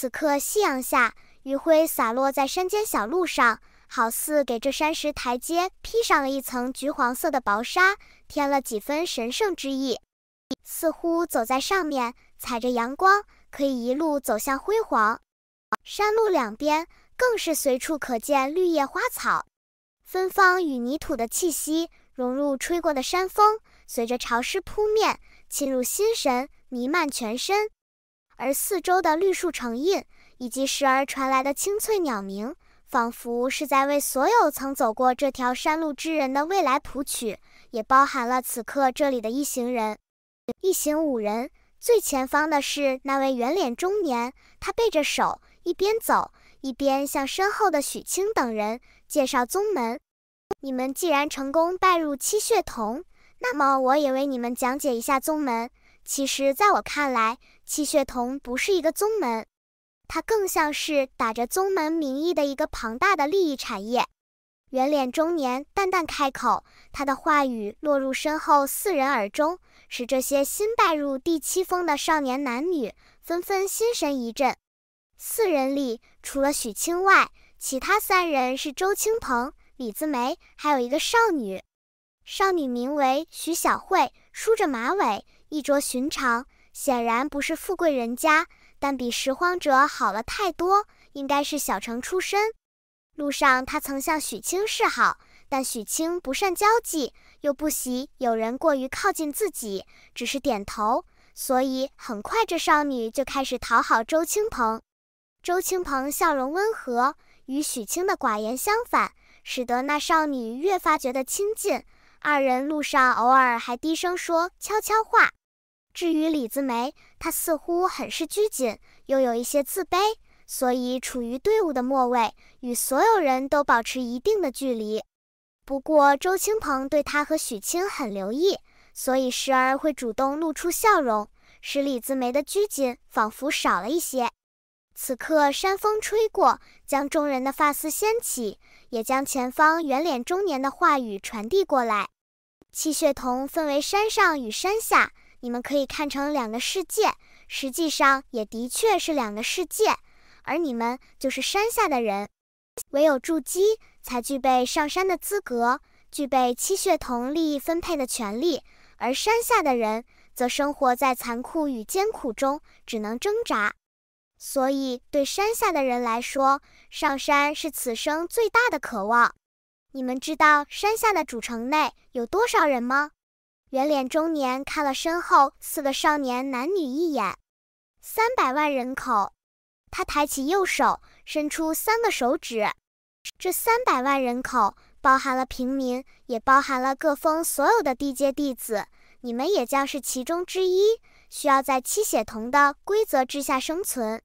此刻夕阳下，余晖洒落在山间小路上，好似给这山石台阶披上了一层橘黄色的薄纱，添了几分神圣之意。似乎走在上面，踩着阳光，可以一路走向辉煌。山路两边更是随处可见绿叶花草，芬芳与泥土的气息融入吹过的山风，随着潮湿扑面，沁入心神，弥漫全身。而四周的绿树成荫，以及时而传来的清脆鸟鸣，仿佛是在为所有曾走过这条山路之人的未来谱曲，也包含了此刻这里的一行人，一行五人。最前方的是那位圆脸中年，他背着手，一边走一边向身后的许清等人介绍宗门：“你们既然成功拜入七血瞳，那么我也为你们讲解一下宗门。其实，在我看来，”气血堂不是一个宗门，它更像是打着宗门名义的一个庞大的利益产业。圆脸中年淡淡开口，他的话语落入身后四人耳中，使这些新拜入第七峰的少年男女纷纷心神一震。四人里除了许清外，其他三人是周青鹏、李子梅，还有一个少女。少女名为徐小慧，梳着马尾，衣着寻常。显然不是富贵人家，但比拾荒者好了太多，应该是小城出身。路上，他曾向许清示好，但许清不善交际，又不喜有人过于靠近自己，只是点头。所以很快，这少女就开始讨好周青鹏。周青鹏笑容温和，与许清的寡言相反，使得那少女越发觉得亲近。二人路上偶尔还低声说悄悄话。至于李子梅，她似乎很是拘谨，又有一些自卑，所以处于队伍的末位，与所有人都保持一定的距离。不过周青鹏对她和许清很留意，所以时而会主动露出笑容，使李子梅的拘谨仿佛少了一些。此刻山风吹过，将众人的发丝掀起，也将前方圆脸中年的话语传递过来。气血瞳分为山上与山下。你们可以看成两个世界，实际上也的确是两个世界，而你们就是山下的人，唯有筑基才具备上山的资格，具备七血统利益分配的权利，而山下的人则生活在残酷与艰苦中，只能挣扎。所以，对山下的人来说，上山是此生最大的渴望。你们知道山下的主城内有多少人吗？圆脸中年看了身后四个少年男女一眼，三百万人口。他抬起右手，伸出三个手指。这三百万人口包含了平民，也包含了各峰所有的地阶弟子，你们也将是其中之一。需要在七血瞳的规则之下生存。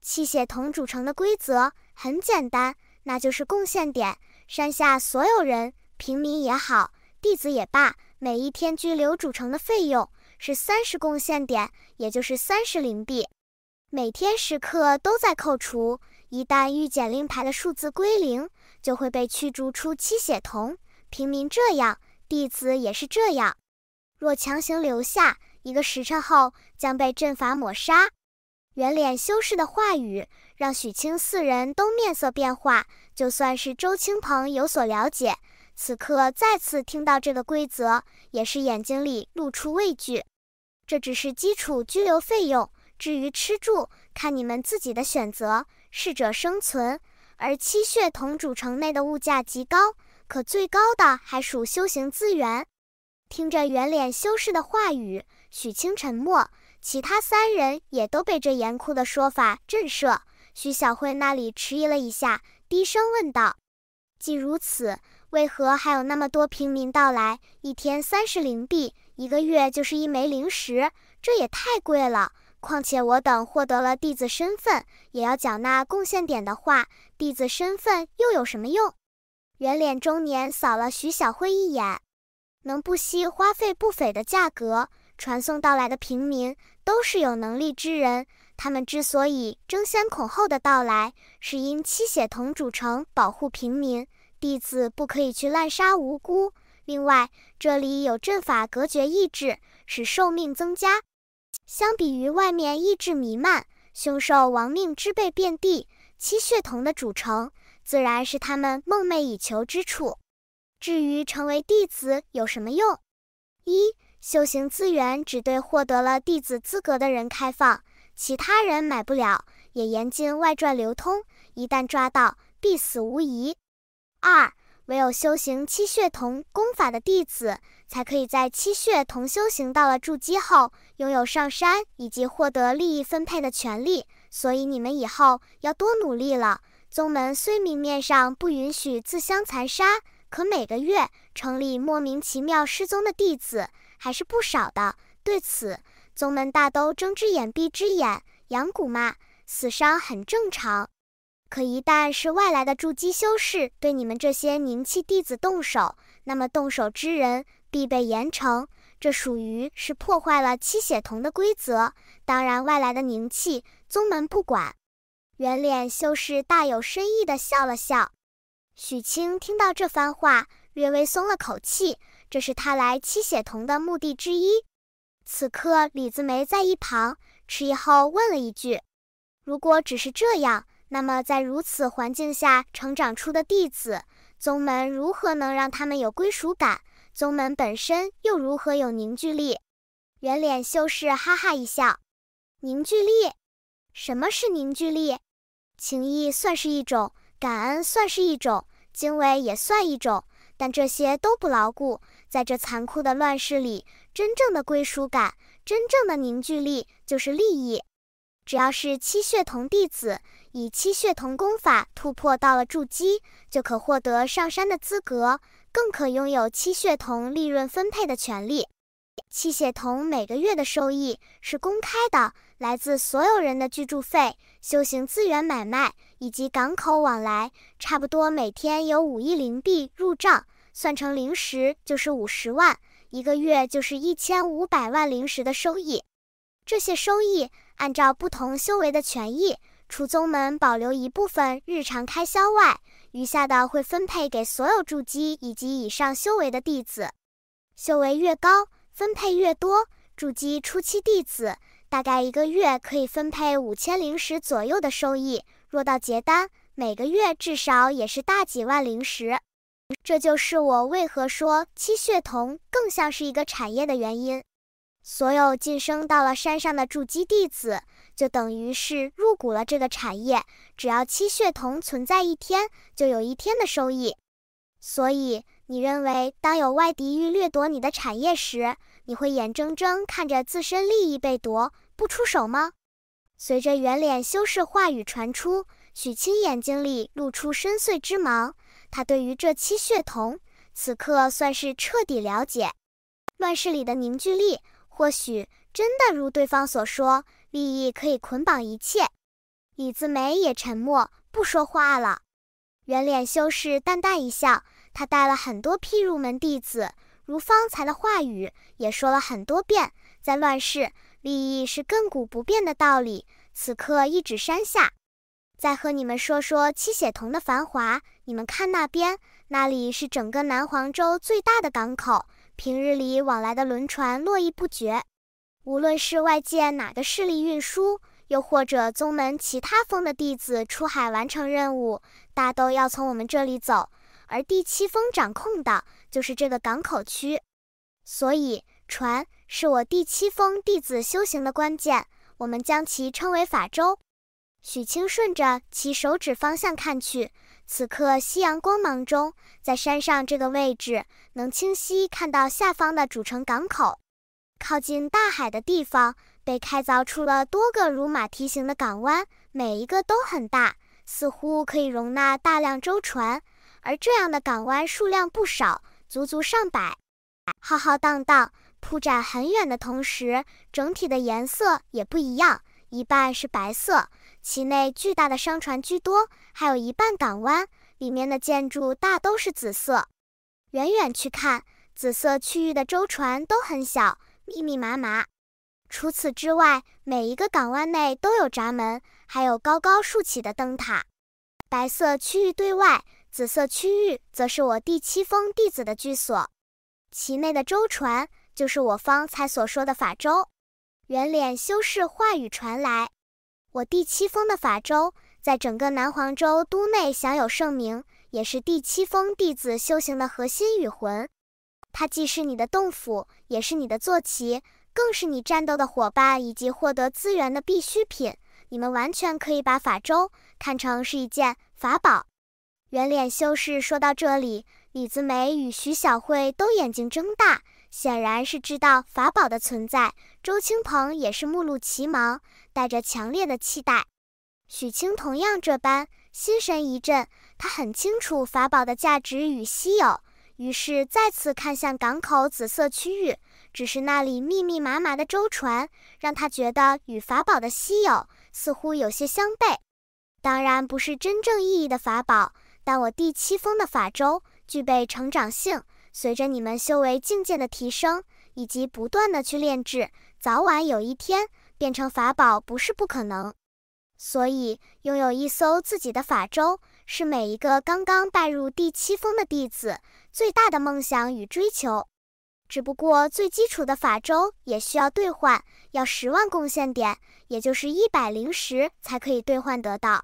七血瞳组成的规则很简单，那就是贡献点。山下所有人，平民也好，弟子也罢。每一天拘留主城的费用是三十贡献点，也就是三十灵币，每天时刻都在扣除。一旦御检令牌的数字归零，就会被驱逐出七血瞳平民，这样弟子也是这样。若强行留下一个时辰后，将被阵法抹杀。圆脸修士的话语让许清四人都面色变化，就算是周青鹏有所了解。此刻再次听到这个规则，也是眼睛里露出畏惧。这只是基础拘留费用，至于吃住，看你们自己的选择。适者生存，而七血统主城内的物价极高，可最高的还属修行资源。听着圆脸修士的话语，许清沉默，其他三人也都被这严酷的说法震慑。许小慧那里迟疑了一下，低声问道：“既如此。”为何还有那么多平民到来？一天三十灵币，一个月就是一枚灵石，这也太贵了。况且我等获得了弟子身份，也要缴纳贡献点的话，弟子身份又有什么用？圆脸中年扫了徐小慧一眼，能不惜花费不菲的价格传送到来的平民都是有能力之人。他们之所以争先恐后的到来，是因七血同主城保护平民。弟子不可以去滥杀无辜。另外，这里有阵法隔绝意志，使寿命增加。相比于外面意志弥漫、凶兽亡命之辈遍地，七血瞳的主城自然是他们梦寐以求之处。至于成为弟子有什么用？一、修行资源只对获得了弟子资格的人开放，其他人买不了，也严禁外传流通。一旦抓到，必死无疑。二，唯有修行七血同功法的弟子，才可以在七血同修行到了筑基后，拥有上山以及获得利益分配的权利。所以你们以后要多努力了。宗门虽明面上不允许自相残杀，可每个月城里莫名其妙失踪的弟子还是不少的。对此，宗门大都睁只眼闭只眼，养蛊嘛，死伤很正常。可一旦是外来的筑基修士对你们这些凝气弟子动手，那么动手之人必被严惩。这属于是破坏了七血瞳的规则。当然，外来的凝气宗门不管。圆脸修士大有深意的笑了笑。许清听到这番话，略微松了口气。这是他来七血瞳的目的之一。此刻，李子梅在一旁迟疑后问了一句：“如果只是这样？”那么，在如此环境下成长出的弟子，宗门如何能让他们有归属感？宗门本身又如何有凝聚力？圆脸修士哈哈一笑：“凝聚力？什么是凝聚力？情谊算是一种，感恩算是一种，敬畏也算一种，但这些都不牢固。在这残酷的乱世里，真正的归属感，真正的凝聚力，就是利益。只要是七血同弟子。”以七血铜功法突破到了筑基，就可获得上山的资格，更可拥有七血铜利润分配的权利。七血铜每个月的收益是公开的，来自所有人的居住费、修行资源买卖以及港口往来，差不多每天有五亿灵币入账，算成零食就是五十万，一个月就是一千五百万灵食的收益。这些收益按照不同修为的权益。除宗门保留一部分日常开销外，余下的会分配给所有筑基以及以上修为的弟子。修为越高，分配越多。筑基初期弟子大概一个月可以分配五千灵石左右的收益，若到结丹，每个月至少也是大几万灵石。这就是我为何说七血瞳更像是一个产业的原因。所有晋升到了山上的筑基弟子。就等于是入股了这个产业，只要七血瞳存在一天，就有一天的收益。所以，你认为当有外敌欲掠夺你的产业时，你会眼睁睁看着自身利益被夺，不出手吗？随着圆脸修士话语传出，许清眼睛里露出深邃之芒。他对于这七血瞳，此刻算是彻底了解。乱世里的凝聚力，或许真的如对方所说。利益可以捆绑一切，李子梅也沉默不说话了。圆脸修士淡淡一笑，他带了很多批入门弟子，如方才的话语也说了很多遍。在乱世，利益是亘古不变的道理。此刻一指山下，再和你们说说七血瞳的繁华。你们看那边，那里是整个南黄州最大的港口，平日里往来的轮船络绎不绝。无论是外界哪个势力运输，又或者宗门其他峰的弟子出海完成任务，大都要从我们这里走。而第七峰掌控的就是这个港口区，所以船是我第七峰弟子修行的关键，我们将其称为法舟。许清顺着其手指方向看去，此刻夕阳光芒中，在山上这个位置，能清晰看到下方的主城港口。靠近大海的地方被开凿出了多个如马蹄形的港湾，每一个都很大，似乎可以容纳大量舟船。而这样的港湾数量不少，足足上百，浩浩荡荡铺展很远的同时，整体的颜色也不一样，一半是白色，其内巨大的商船居多；还有一半港湾里面的建筑大都是紫色，远远去看，紫色区域的舟船都很小。密密麻麻。除此之外，每一个港湾内都有闸门，还有高高竖起的灯塔。白色区域对外，紫色区域则是我第七峰弟子的居所，其内的舟船就是我方才所说的法舟。圆脸修士话语传来：“我第七峰的法舟在整个南黄州都内享有盛名，也是第七峰弟子修行的核心与魂。”它既是你的洞府，也是你的坐骑，更是你战斗的伙伴以及获得资源的必需品。你们完全可以把法舟看成是一件法宝。圆脸修士说到这里，李子梅与徐小慧都眼睛睁大，显然是知道法宝的存在。周青鹏也是目露奇芒，带着强烈的期待。许清同样这般，心神一振，他很清楚法宝的价值与稀有。于是再次看向港口紫色区域，只是那里密密麻麻的舟船，让他觉得与法宝的稀有似乎有些相悖。当然不是真正意义的法宝，但我第七峰的法舟具备成长性，随着你们修为境界的提升以及不断的去炼制，早晚有一天变成法宝不是不可能。所以拥有一艘自己的法舟，是每一个刚刚拜入第七峰的弟子。最大的梦想与追求，只不过最基础的法舟也需要兑换，要十万贡献点，也就是一百零十才可以兑换得到。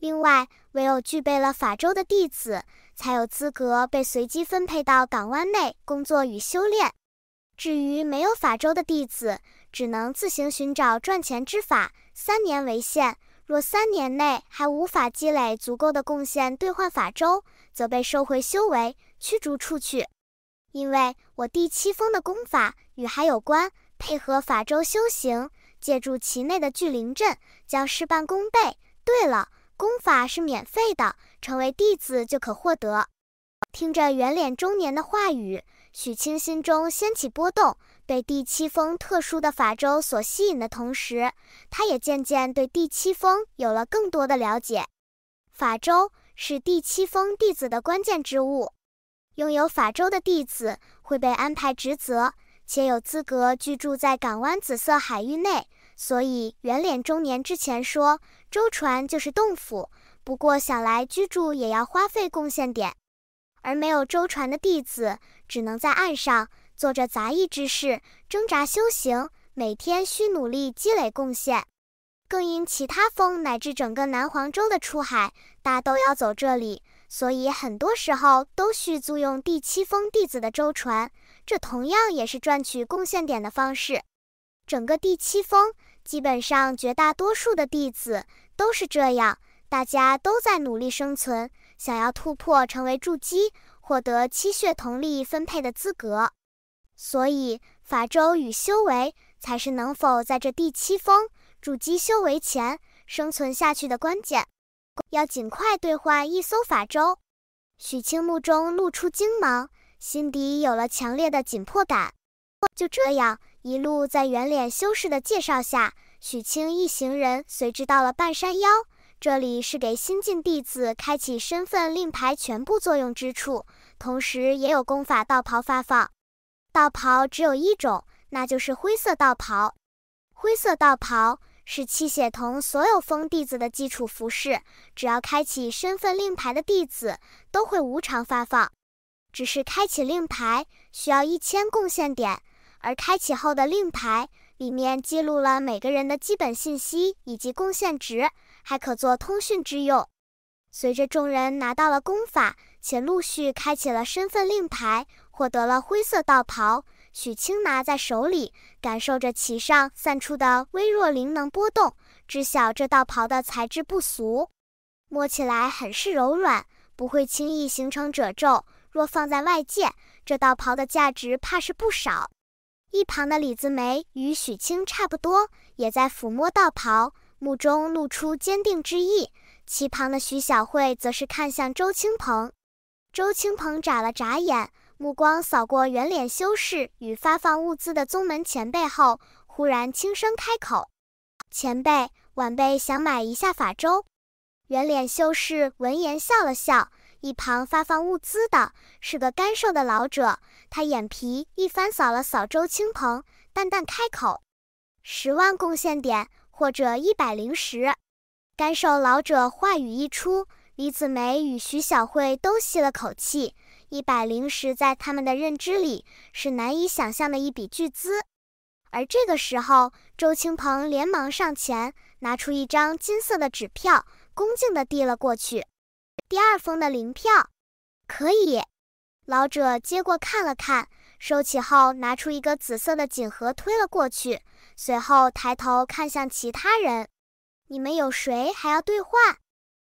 另外，唯有具备了法舟的弟子，才有资格被随机分配到港湾内工作与修炼。至于没有法舟的弟子，只能自行寻找赚钱之法，三年为限。若三年内还无法积累足够的贡献兑换法舟，则被收回修为，驱逐出去。因为我第七封的功法与还有关，配合法舟修行，借助其内的聚灵阵，将事半功倍。对了，功法是免费的，成为弟子就可获得。听着圆脸中年的话语，许清心中掀起波动。被第七峰特殊的法舟所吸引的同时，他也渐渐对第七峰有了更多的了解。法舟是第七峰弟子的关键之物，拥有法舟的弟子会被安排职责，且有资格居住在港湾紫色海域内。所以圆脸中年之前说，舟船就是洞府，不过想来居住也要花费贡献点。而没有舟船的弟子只能在岸上。做着杂役之事，挣扎修行，每天需努力积累贡献。更因其他峰乃至整个南黄州的出海，大都要走这里，所以很多时候都需租用第七峰弟子的舟船，这同样也是赚取贡献点的方式。整个第七峰，基本上绝大多数的弟子都是这样，大家都在努力生存，想要突破成为筑基，获得七血同力分配的资格。所以，法咒与修为才是能否在这第七峰筑基修为前生存下去的关键。要尽快兑换一艘法舟。许清目中露出惊芒，心底有了强烈的紧迫感。就这样，一路在圆脸修士的介绍下，许清一行人随之到了半山腰。这里是给新晋弟子开启身份令牌全部作用之处，同时也有功法道袍发放。道袍只有一种，那就是灰色道袍。灰色道袍是泣血童所有封弟子的基础服饰，只要开启身份令牌的弟子都会无偿发放。只是开启令牌需要一千贡献点，而开启后的令牌里面记录了每个人的基本信息以及贡献值，还可做通讯之用。随着众人拿到了功法，且陆续开启了身份令牌。获得了灰色道袍，许清拿在手里，感受着其上散出的微弱灵能波动，知晓这道袍的材质不俗，摸起来很是柔软，不会轻易形成褶皱。若放在外界，这道袍的价值怕是不少。一旁的李子梅与许清差不多，也在抚摸道袍，目中露出坚定之意。其旁的徐小慧则是看向周青鹏，周青鹏眨了眨眼。目光扫过圆脸修士与发放物资的宗门前辈后，忽然轻声开口：“前辈，晚辈想买一下法舟。”圆脸修士闻言笑了笑。一旁发放物资的是个干瘦的老者，他眼皮一翻，扫了扫周青鹏，淡淡开口：“十万贡献点，或者一百灵石。”干瘦老者话语一出，李子梅与徐小慧都吸了口气。一百零十，在他们的认知里是难以想象的一笔巨资。而这个时候，周青鹏连忙上前，拿出一张金色的纸票，恭敬地递了过去。第二封的零票，可以。老者接过看了看，收起后拿出一个紫色的锦盒推了过去，随后抬头看向其他人：“你们有谁还要兑换？”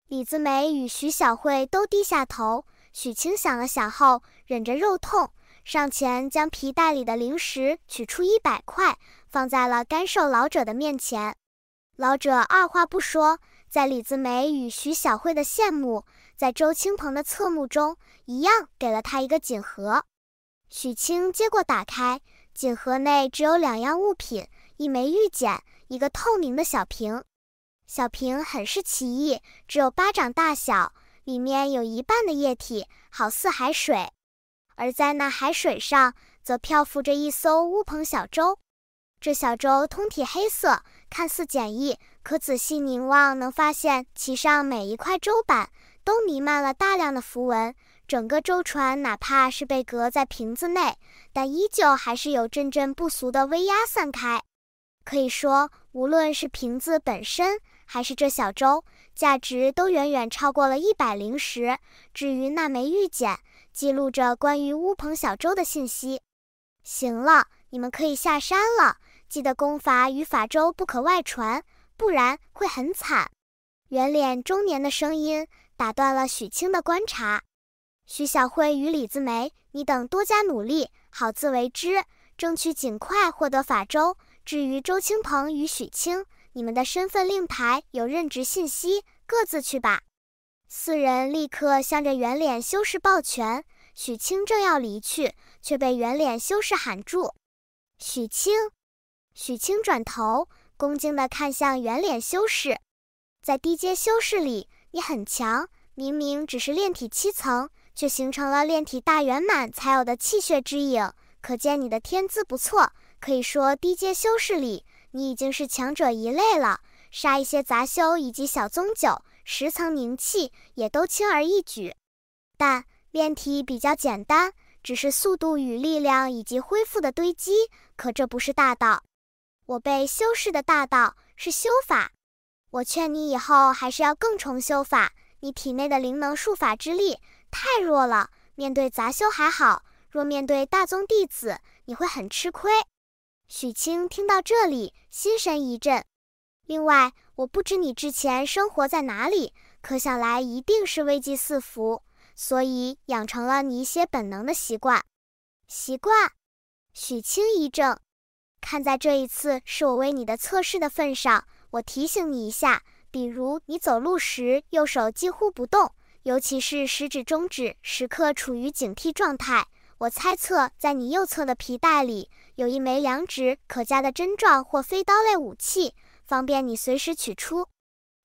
李子梅与徐小慧都低下头。许清想了想后，忍着肉痛上前将皮袋里的零食取出一百块，放在了干瘦老者的面前。老者二话不说，在李子梅与徐小慧的羡慕，在周青鹏的侧目中，一样给了他一个锦盒。许清接过，打开锦盒内只有两样物品：一枚玉简，一个透明的小瓶。小瓶很是奇异，只有巴掌大小。里面有一半的液体，好似海水，而在那海水上，则漂浮着一艘乌篷小舟。这小舟通体黑色，看似简易，可仔细凝望，能发现其上每一块舟板都弥漫了大量的符文。整个舟船，哪怕是被隔在瓶子内，但依旧还是有阵阵不俗的威压散开。可以说，无论是瓶子本身，还是这小舟。价值都远远超过了一百灵石。至于那枚玉简，记录着关于乌鹏小舟的信息。行了，你们可以下山了。记得功法与法舟不可外传，不然会很惨。圆脸中年的声音打断了许清的观察。许小慧与李子梅，你等多加努力，好自为之，争取尽快获得法舟。至于周青鹏与许清。你们的身份令牌有任职信息，各自去吧。四人立刻向着圆脸修士抱拳。许清正要离去，却被圆脸修士喊住。许清，许清转头恭敬地看向圆脸修士。在低阶修士里，你很强。明明只是炼体七层，却形成了炼体大圆满才有的气血之影，可见你的天资不错。可以说，低阶修士里。你已经是强者一类了，杀一些杂修以及小宗九十层凝气也都轻而易举。但炼体比较简单，只是速度与力量以及恢复的堆积，可这不是大道。我被修饰的大道是修法。我劝你以后还是要更重修法，你体内的灵能术法之力太弱了，面对杂修还好，若面对大宗弟子，你会很吃亏。许清听到这里，心神一震。另外，我不知你之前生活在哪里，可想来一定是危机四伏，所以养成了你一些本能的习惯。习惯？许清一怔。看在这一次是我为你的测试的份上，我提醒你一下，比如你走路时右手几乎不动，尤其是食指中指时刻处于警惕状态。我猜测，在你右侧的皮带里。有一枚两指可夹的针状或飞刀类武器，方便你随时取出。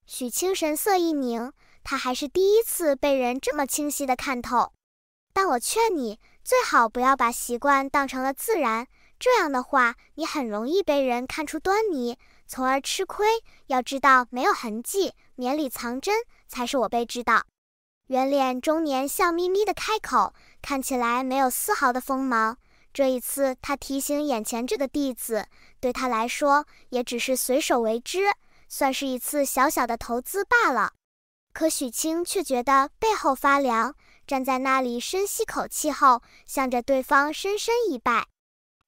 许清神色一凝，他还是第一次被人这么清晰的看透。但我劝你，最好不要把习惯当成了自然，这样的话，你很容易被人看出端倪，从而吃亏。要知道，没有痕迹，绵里藏针才是我辈之道。圆脸中年笑眯眯的开口，看起来没有丝毫的锋芒。这一次，他提醒眼前这个弟子，对他来说也只是随手为之，算是一次小小的投资罢了。可许清却觉得背后发凉，站在那里深吸口气后，向着对方深深一拜，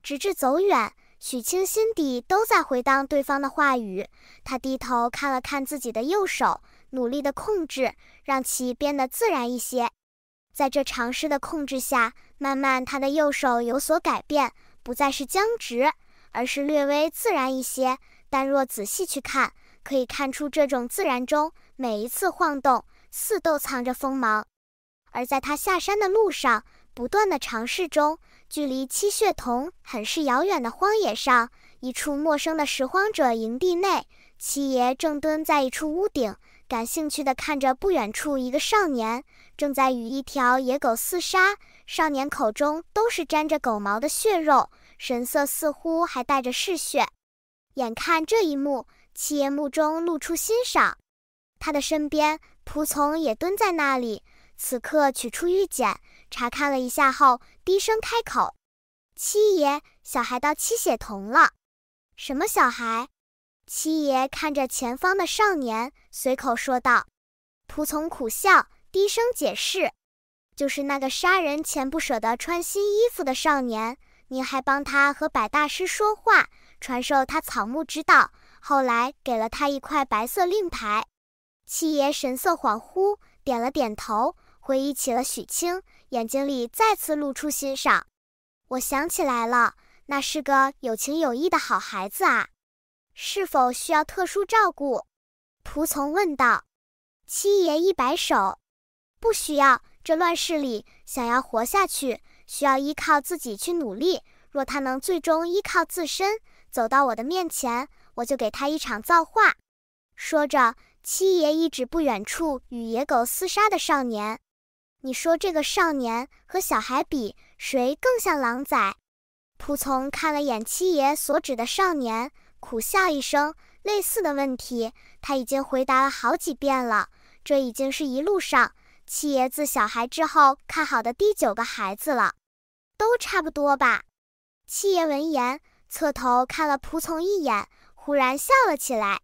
直至走远。许清心底都在回荡对方的话语。他低头看了看自己的右手，努力的控制，让其变得自然一些。在这尝试的控制下，慢慢他的右手有所改变，不再是僵直，而是略微自然一些。但若仔细去看，可以看出这种自然中每一次晃动，似都藏着锋芒。而在他下山的路上，不断的尝试中，距离七血瞳很是遥远的荒野上，一处陌生的拾荒者营地内，七爷正蹲在一处屋顶。感兴趣的看着不远处，一个少年正在与一条野狗厮杀，少年口中都是沾着狗毛的血肉，神色似乎还带着嗜血。眼看这一幕，七爷目中露出欣赏。他的身边仆从也蹲在那里，此刻取出玉简查看了一下后，低声开口：“七爷，小孩到七血童了。”“什么小孩？”七爷看着前方的少年，随口说道：“仆从苦笑，低声解释，就是那个杀人前不舍得穿新衣服的少年，你还帮他和百大师说话，传授他草木之道，后来给了他一块白色令牌。”七爷神色恍惚，点了点头，回忆起了许清，眼睛里再次露出欣赏。我想起来了，那是个有情有义的好孩子啊。是否需要特殊照顾？仆从问道。七爷一摆手，不需要。这乱世里，想要活下去，需要依靠自己去努力。若他能最终依靠自身走到我的面前，我就给他一场造化。说着，七爷一指不远处与野狗厮杀的少年：“你说这个少年和小孩比，谁更像狼崽？”仆从看了眼七爷所指的少年。苦笑一声，类似的问题他已经回答了好几遍了。这已经是一路上七爷自小孩之后看好的第九个孩子了，都差不多吧。七爷闻言，侧头看了仆从一眼，忽然笑了起来。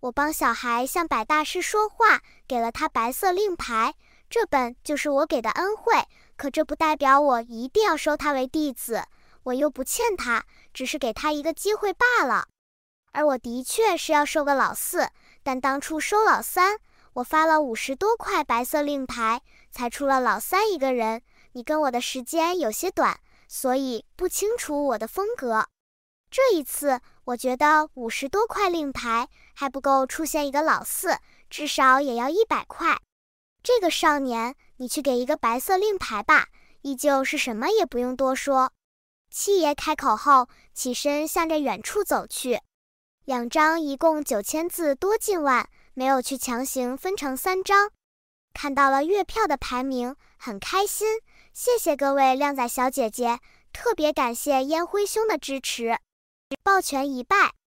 我帮小孩向百大师说话，给了他白色令牌，这本就是我给的恩惠。可这不代表我一定要收他为弟子，我又不欠他，只是给他一个机会罢了。而我的确是要收个老四，但当初收老三，我发了五十多块白色令牌才出了老三一个人。你跟我的时间有些短，所以不清楚我的风格。这一次，我觉得五十多块令牌还不够出现一个老四，至少也要一百块。这个少年，你去给一个白色令牌吧，依旧是什么也不用多说。七爷开口后，起身向着远处走去。两章一共九千字多近万，没有去强行分成三章。看到了月票的排名，很开心。谢谢各位靓仔小姐姐，特别感谢烟灰兄的支持，抱拳一拜。